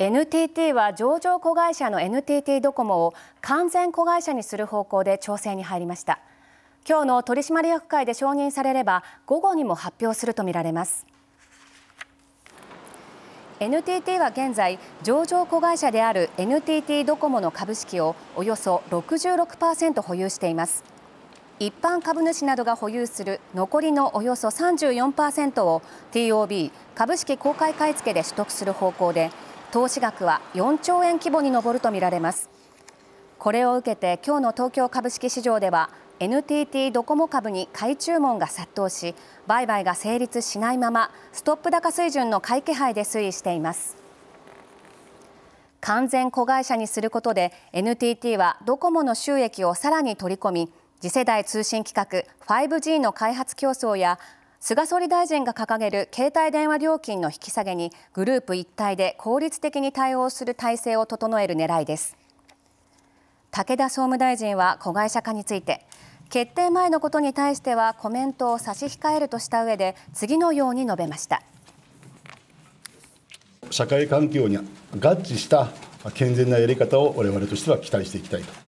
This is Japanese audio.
NTT は上場子会社の NTT ドコモを完全子会社にする方向で調整に入りました今日の取締役会で承認されれば午後にも発表するとみられます NTT は現在上場子会社である NTT ドコモの株式をおよそ66%保有しています一般株主などが保有する残りのおよそ34%を TOB 株式公開買い付けで取得する方向で投資額は4兆円規模に上るとみられますこれを受けて今日の東京株式市場では NTT ドコモ株に買い注文が殺到し売買が成立しないままストップ高水準の買い気配で推移しています完全子会社にすることで NTT はドコモの収益をさらに取り込み次世代通信規格 5G の開発競争や菅総理大臣が掲げる携帯電話料金の引き下げにグループ一体で効率的に対応する体制を整える狙いです武田総務大臣は子会社化について決定前のことに対してはコメントを差し控えるとした上で次のように述べました社会環境に合致した健全なやり方を我々としては期待していきたいと。